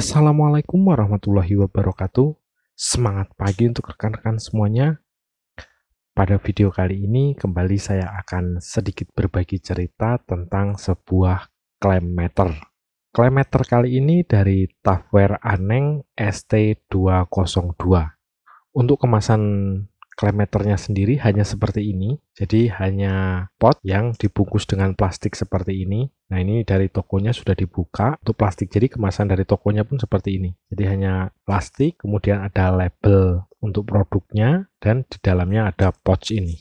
Assalamualaikum warahmatullahi wabarakatuh. Semangat pagi untuk rekan-rekan semuanya. Pada video kali ini kembali saya akan sedikit berbagi cerita tentang sebuah meter. Klaim meter kali ini dari Tafware Aneng ST202. Untuk kemasan klemeternya sendiri hanya seperti ini. Jadi hanya pot yang dibungkus dengan plastik seperti ini. Nah ini dari tokonya sudah dibuka untuk plastik. Jadi kemasan dari tokonya pun seperti ini. Jadi hanya plastik, kemudian ada label untuk produknya dan di dalamnya ada pouch ini.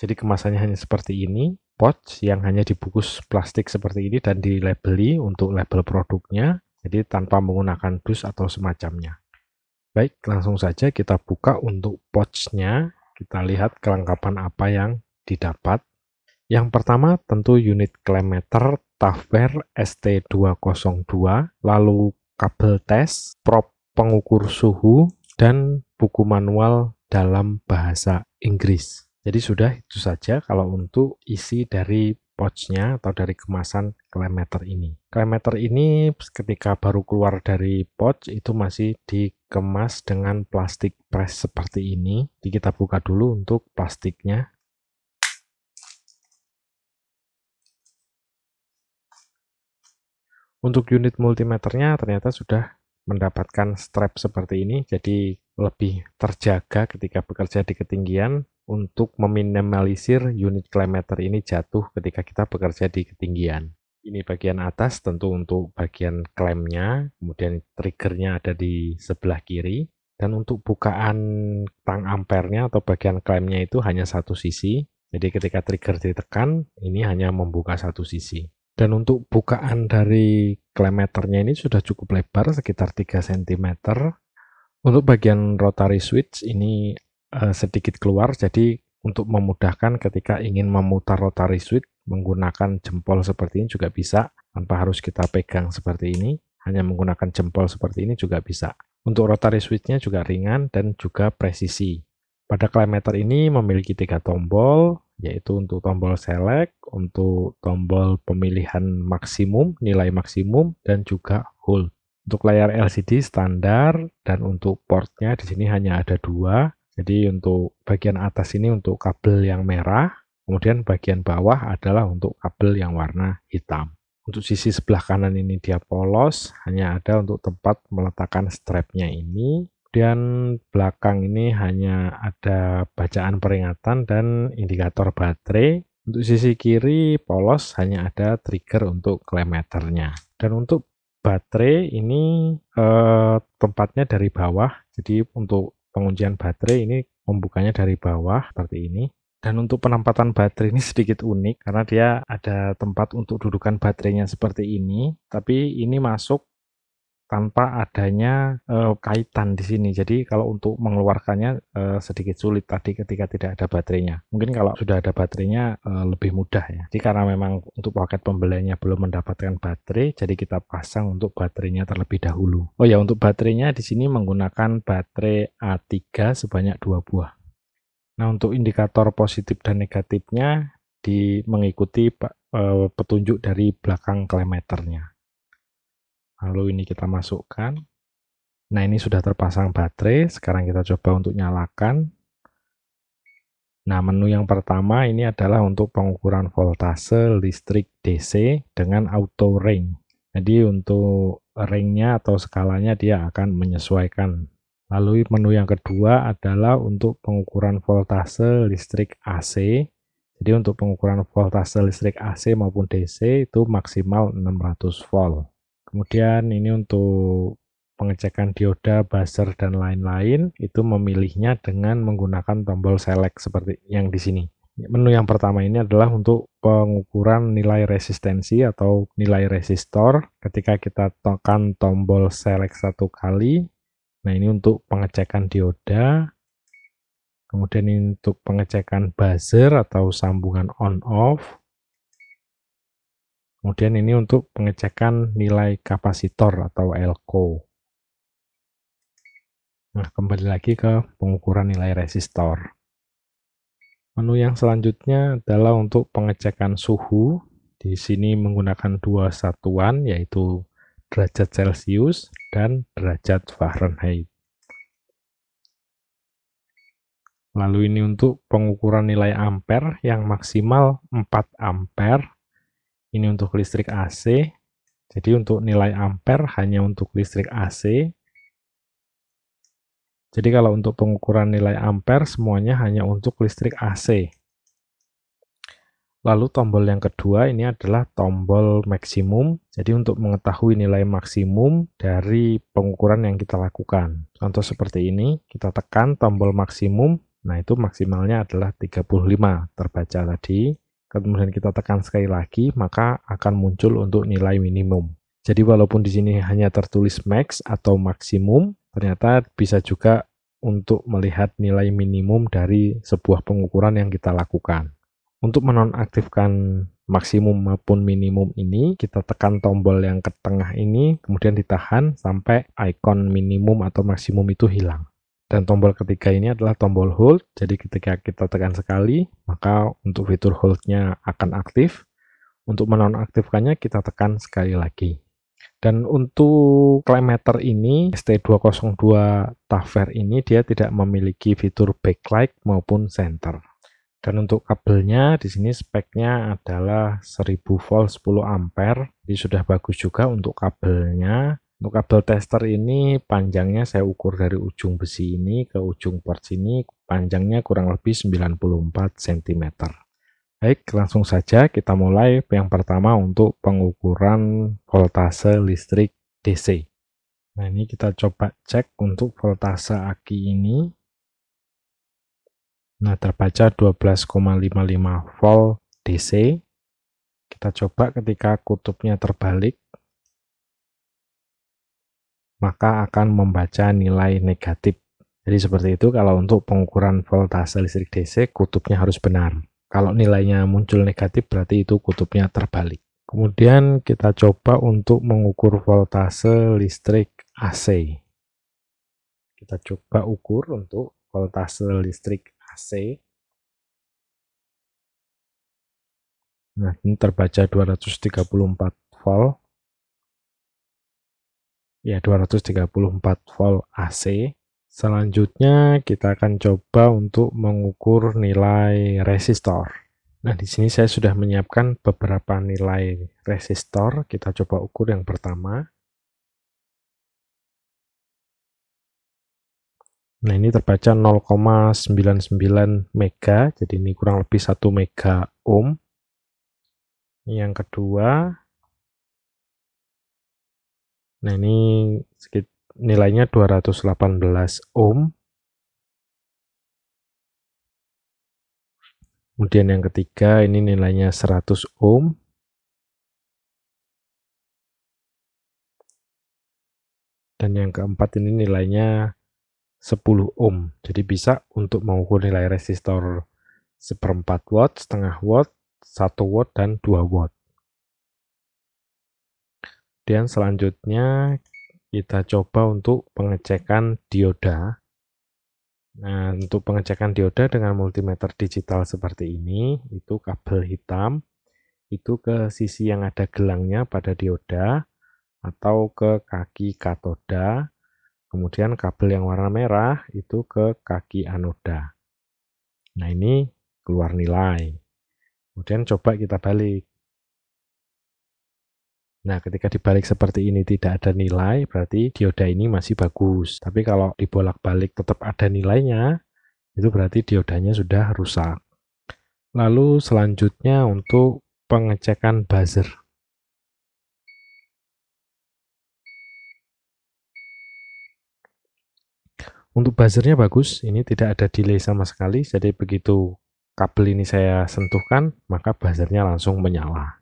Jadi kemasannya hanya seperti ini, pouch yang hanya dibungkus plastik seperti ini dan dilabeli untuk label produknya. Jadi tanpa menggunakan dus atau semacamnya. Baik, langsung saja kita buka untuk pouch-nya. Kita lihat kelengkapan apa yang didapat. Yang pertama tentu unit klemeter Tafware ST202, lalu kabel tes, prop pengukur suhu, dan buku manual dalam bahasa Inggris. Jadi sudah itu saja kalau untuk isi dari pouchnya atau dari kemasan klemeter ini. Klemeter ini ketika baru keluar dari pouch itu masih dikemas dengan plastik press seperti ini. Jadi kita buka dulu untuk plastiknya. Untuk unit multimeternya ternyata sudah mendapatkan strap seperti ini, jadi lebih terjaga ketika bekerja di ketinggian untuk meminimalisir unit kilometer ini jatuh ketika kita bekerja di ketinggian. Ini bagian atas tentu untuk bagian klemnya, kemudian triggernya ada di sebelah kiri. Dan untuk bukaan tang ampernya atau bagian klemnya itu hanya satu sisi. Jadi ketika trigger ditekan, ini hanya membuka satu sisi. Dan untuk bukaan dari klemeternya ini sudah cukup lebar, sekitar 3 cm. Untuk bagian rotary switch ini Eh, sedikit keluar jadi untuk memudahkan ketika ingin memutar rotary switch menggunakan jempol seperti ini juga bisa tanpa harus kita pegang seperti ini hanya menggunakan jempol seperti ini juga bisa untuk rotary switchnya juga ringan dan juga presisi pada Climater ini memiliki tiga tombol yaitu untuk tombol select untuk tombol pemilihan maksimum nilai maksimum dan juga hold untuk layar LCD standar dan untuk portnya di sini hanya ada dua jadi untuk bagian atas ini untuk kabel yang merah, kemudian bagian bawah adalah untuk kabel yang warna hitam. Untuk sisi sebelah kanan ini dia polos, hanya ada untuk tempat meletakkan strapnya ini. Kemudian belakang ini hanya ada bacaan peringatan dan indikator baterai. Untuk sisi kiri polos hanya ada trigger untuk klemeternya. Dan untuk baterai ini eh, tempatnya dari bawah, jadi untuk penguncian baterai ini membukanya dari bawah seperti ini dan untuk penempatan baterai ini sedikit unik karena dia ada tempat untuk dudukan baterainya seperti ini tapi ini masuk tanpa adanya uh, kaitan di sini. Jadi kalau untuk mengeluarkannya uh, sedikit sulit tadi ketika tidak ada baterainya. Mungkin kalau sudah ada baterainya uh, lebih mudah ya. Jadi karena memang untuk paket pembeliannya belum mendapatkan baterai, jadi kita pasang untuk baterainya terlebih dahulu. Oh ya, untuk baterainya di sini menggunakan baterai A3 sebanyak dua buah. Nah, untuk indikator positif dan negatifnya di mengikuti uh, petunjuk dari belakang klemeternya. Lalu ini kita masukkan. Nah ini sudah terpasang baterai, sekarang kita coba untuk nyalakan. Nah menu yang pertama ini adalah untuk pengukuran voltase listrik DC dengan auto ring. Jadi untuk ringnya atau skalanya dia akan menyesuaikan. Lalu menu yang kedua adalah untuk pengukuran voltase listrik AC. Jadi untuk pengukuran voltase listrik AC maupun DC itu maksimal 600 volt. Kemudian ini untuk pengecekan dioda, buzzer, dan lain-lain itu memilihnya dengan menggunakan tombol select seperti yang di sini. Menu yang pertama ini adalah untuk pengukuran nilai resistensi atau nilai resistor. Ketika kita tekan tombol select satu kali, nah ini untuk pengecekan dioda. Kemudian ini untuk pengecekan buzzer atau sambungan on-off. Kemudian ini untuk pengecekan nilai kapasitor atau elko. Nah, kembali lagi ke pengukuran nilai resistor. Menu yang selanjutnya adalah untuk pengecekan suhu. Di sini menggunakan dua satuan, yaitu derajat Celcius dan derajat Fahrenheit. Lalu ini untuk pengukuran nilai ampere yang maksimal 4 ampere ini untuk listrik AC. Jadi untuk nilai ampere hanya untuk listrik AC. Jadi kalau untuk pengukuran nilai ampere semuanya hanya untuk listrik AC. Lalu tombol yang kedua ini adalah tombol maksimum. Jadi untuk mengetahui nilai maksimum dari pengukuran yang kita lakukan. Contoh seperti ini, kita tekan tombol maksimum. Nah itu maksimalnya adalah 35 terbaca tadi kemudian kita tekan sekali lagi, maka akan muncul untuk nilai minimum. Jadi walaupun di sini hanya tertulis max atau maksimum, ternyata bisa juga untuk melihat nilai minimum dari sebuah pengukuran yang kita lakukan. Untuk menonaktifkan maksimum maupun minimum ini, kita tekan tombol yang ke tengah ini, kemudian ditahan sampai ikon minimum atau maksimum itu hilang. Dan tombol ketiga ini adalah tombol hold, jadi ketika kita tekan sekali, maka untuk fitur hold-nya akan aktif. Untuk menonaktifkannya kita tekan sekali lagi. Dan untuk Climater ini, ST202 Taver ini dia tidak memiliki fitur backlight maupun center. Dan untuk kabelnya di sini speknya adalah 1000 volt 10 ampere. Ini sudah bagus juga untuk kabelnya. Untuk kabel tester ini panjangnya saya ukur dari ujung besi ini ke ujung port sini, panjangnya kurang lebih 94 cm. Baik, langsung saja kita mulai yang pertama untuk pengukuran voltase listrik DC. Nah, ini kita coba cek untuk voltase aki ini. Nah, terbaca 12,55 volt DC. Kita coba ketika kutubnya terbalik maka akan membaca nilai negatif. Jadi seperti itu kalau untuk pengukuran voltase listrik DC kutubnya harus benar. Kalau nilainya muncul negatif berarti itu kutubnya terbalik. Kemudian kita coba untuk mengukur voltase listrik AC. Kita coba ukur untuk voltase listrik AC. Nah, ini terbaca 234 volt ya 234 volt AC. Selanjutnya kita akan coba untuk mengukur nilai resistor. Nah, di sini saya sudah menyiapkan beberapa nilai resistor. Kita coba ukur yang pertama. Nah, ini terbaca 0,99 mega, jadi ini kurang lebih 1 mega ohm. Yang kedua, Nah, ini nilainya 218 ohm. Kemudian yang ketiga ini nilainya 100 ohm. Dan yang keempat ini nilainya 10 ohm. Jadi bisa untuk mengukur nilai resistor seperempat watt, setengah watt, satu watt, dan dua watt kemudian selanjutnya kita coba untuk pengecekan dioda nah untuk pengecekan dioda dengan multimeter digital seperti ini itu kabel hitam itu ke sisi yang ada gelangnya pada dioda atau ke kaki katoda kemudian kabel yang warna merah itu ke kaki anoda nah ini keluar nilai kemudian coba kita balik Nah, ketika dibalik seperti ini tidak ada nilai, berarti dioda ini masih bagus. Tapi kalau dibolak-balik tetap ada nilainya, itu berarti diodanya sudah rusak. Lalu selanjutnya untuk pengecekan buzzer. Untuk buzzernya bagus, ini tidak ada delay sama sekali, jadi begitu kabel ini saya sentuhkan, maka buzzernya langsung menyala.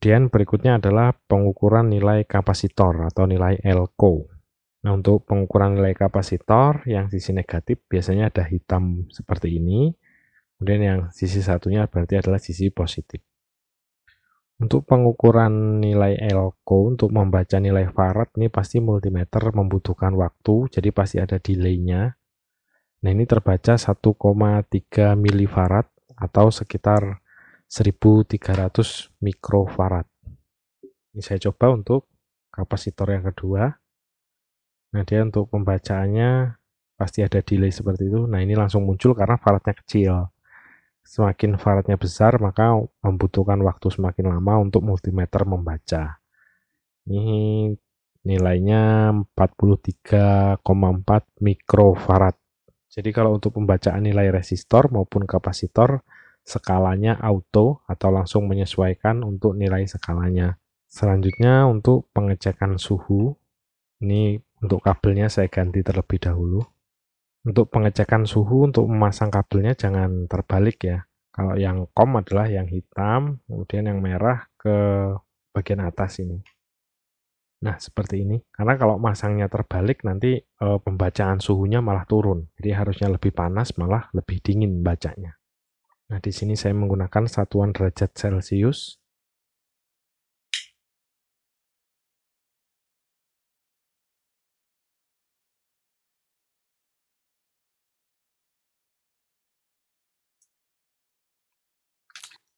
Kemudian berikutnya adalah pengukuran nilai kapasitor atau nilai LCO. Nah, untuk pengukuran nilai kapasitor yang sisi negatif biasanya ada hitam seperti ini. Kemudian yang sisi satunya berarti adalah sisi positif. Untuk pengukuran nilai LCO untuk membaca nilai farad ini pasti multimeter membutuhkan waktu, jadi pasti ada delay-nya. Nah, ini terbaca 1,3 milifarad atau sekitar 1300 mikrofarad. Ini saya coba untuk kapasitor yang kedua. Nah, dia untuk pembacaannya pasti ada delay seperti itu. Nah, ini langsung muncul karena faradnya kecil. Semakin faradnya besar, maka membutuhkan waktu semakin lama untuk multimeter membaca. Ini nilainya 43,4 mikrofarad. Jadi kalau untuk pembacaan nilai resistor maupun kapasitor, skalanya auto atau langsung menyesuaikan untuk nilai skalanya. Selanjutnya untuk pengecekan suhu, ini untuk kabelnya saya ganti terlebih dahulu. Untuk pengecekan suhu untuk memasang kabelnya jangan terbalik ya. Kalau yang kom adalah yang hitam, kemudian yang merah ke bagian atas ini. Nah, seperti ini. Karena kalau masangnya terbalik nanti e, pembacaan suhunya malah turun. Jadi harusnya lebih panas malah lebih dingin bacanya. Nah, di sini saya menggunakan satuan derajat Celcius.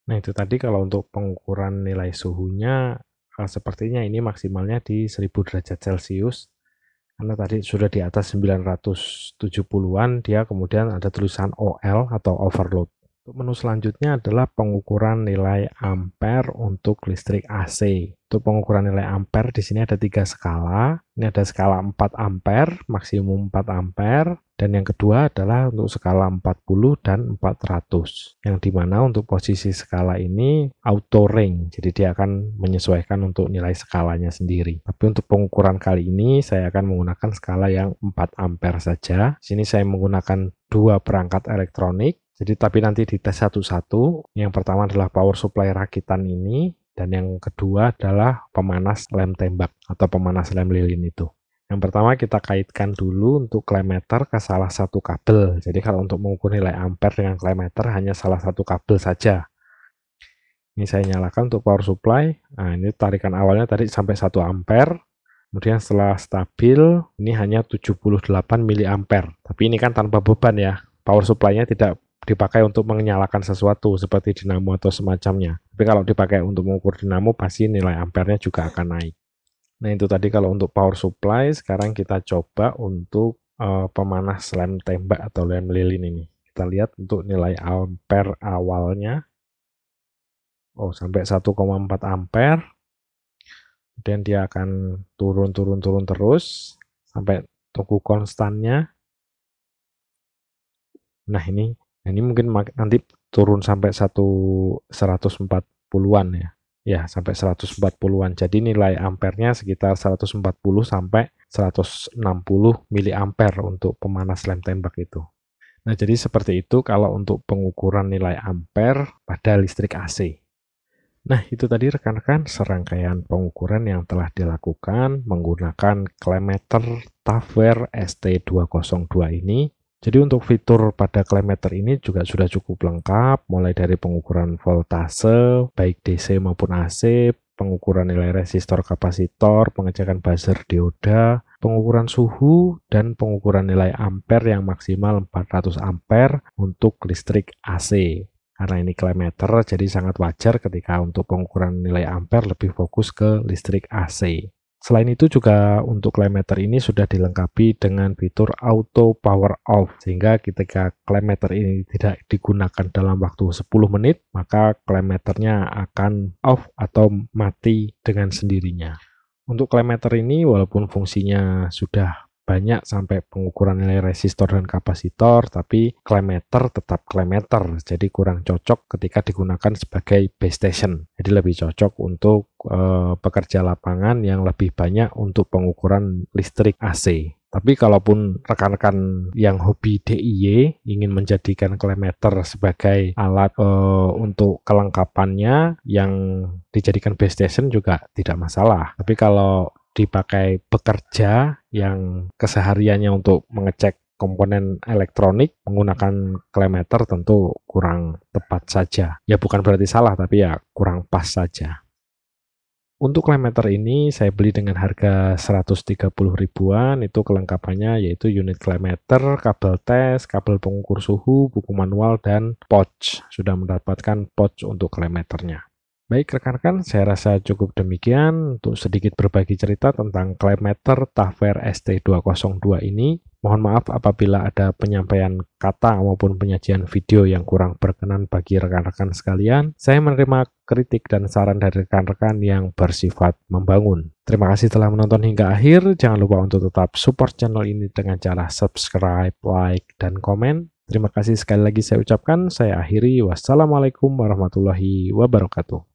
Nah, itu tadi kalau untuk pengukuran nilai suhunya, eh, sepertinya ini maksimalnya di 1000 derajat Celcius. Karena tadi sudah di atas 970-an, dia kemudian ada tulisan OL atau overload. Untuk menu selanjutnya adalah pengukuran nilai ampere untuk listrik AC. Untuk pengukuran nilai ampere di sini ada tiga skala. Ini ada skala 4 ampere, maksimum 4 ampere, dan yang kedua adalah untuk skala 40 dan 400. Yang dimana untuk posisi skala ini auto ring, jadi dia akan menyesuaikan untuk nilai skalanya sendiri. Tapi untuk pengukuran kali ini saya akan menggunakan skala yang 4 ampere saja. Di sini saya menggunakan dua perangkat elektronik jadi tapi nanti dites satu-satu. Yang pertama adalah power supply rakitan ini dan yang kedua adalah pemanas lem tembak atau pemanas lem lilin itu. Yang pertama kita kaitkan dulu untuk klemeter ke salah satu kabel. Jadi kalau untuk mengukur nilai ampere dengan klemeter hanya salah satu kabel saja. Ini saya nyalakan untuk power supply. Nah, ini tarikan awalnya tadi sampai 1 ampere. Kemudian setelah stabil, ini hanya 78 mA. Tapi ini kan tanpa beban ya. Power supply-nya tidak dipakai untuk menyalakan sesuatu seperti dinamo atau semacamnya. Tapi kalau dipakai untuk mengukur dinamo pasti nilai ampernya juga akan naik. Nah itu tadi kalau untuk power supply sekarang kita coba untuk uh, eh, pemanas lem tembak atau lem lilin ini. Kita lihat untuk nilai ampere awalnya. Oh sampai 1,4 ampere. Kemudian dia akan turun-turun-turun terus sampai tunggu konstannya. Nah ini Nah, ini mungkin nanti turun sampai 140-an ya. Ya, sampai 140-an. Jadi nilai ampernya sekitar 140 sampai 160 ampere untuk pemanas lem tembak itu. Nah, jadi seperti itu kalau untuk pengukuran nilai ampere pada listrik AC. Nah, itu tadi rekan-rekan serangkaian pengukuran yang telah dilakukan menggunakan klemeter Tafwer ST202 ini jadi untuk fitur pada klemeter ini juga sudah cukup lengkap, mulai dari pengukuran voltase, baik DC maupun AC, pengukuran nilai resistor kapasitor, pengecekan buzzer dioda, pengukuran suhu, dan pengukuran nilai ampere yang maksimal 400 ampere untuk listrik AC. Karena ini klemeter, jadi sangat wajar ketika untuk pengukuran nilai ampere lebih fokus ke listrik AC. Selain itu juga untuk climber ini sudah dilengkapi dengan fitur auto power off sehingga ketika climber ini tidak digunakan dalam waktu 10 menit maka climate-nya akan off atau mati dengan sendirinya. Untuk climber ini walaupun fungsinya sudah banyak sampai pengukuran nilai resistor dan kapasitor, tapi klemeter tetap klemeter, jadi kurang cocok ketika digunakan sebagai base station. Jadi lebih cocok untuk e, pekerja lapangan yang lebih banyak untuk pengukuran listrik AC. Tapi kalaupun rekan-rekan yang hobi DIY ingin menjadikan klemeter sebagai alat e, untuk kelengkapannya yang dijadikan base station juga tidak masalah. Tapi kalau dipakai bekerja yang kesehariannya untuk mengecek komponen elektronik menggunakan klemeter tentu kurang tepat saja. Ya bukan berarti salah tapi ya kurang pas saja. Untuk klemeter ini saya beli dengan harga 130 ribuan, itu kelengkapannya yaitu unit klemeter, kabel tes, kabel pengukur suhu, buku manual, dan pouch. Sudah mendapatkan pouch untuk klemeternya. Baik rekan-rekan, saya rasa cukup demikian untuk sedikit berbagi cerita tentang Claymater TAFER ST202 ini. Mohon maaf apabila ada penyampaian kata maupun penyajian video yang kurang berkenan bagi rekan-rekan sekalian. Saya menerima kritik dan saran dari rekan-rekan yang bersifat membangun. Terima kasih telah menonton hingga akhir. Jangan lupa untuk tetap support channel ini dengan cara subscribe, like, dan komen. Terima kasih sekali lagi saya ucapkan. Saya akhiri. Wassalamualaikum warahmatullahi wabarakatuh.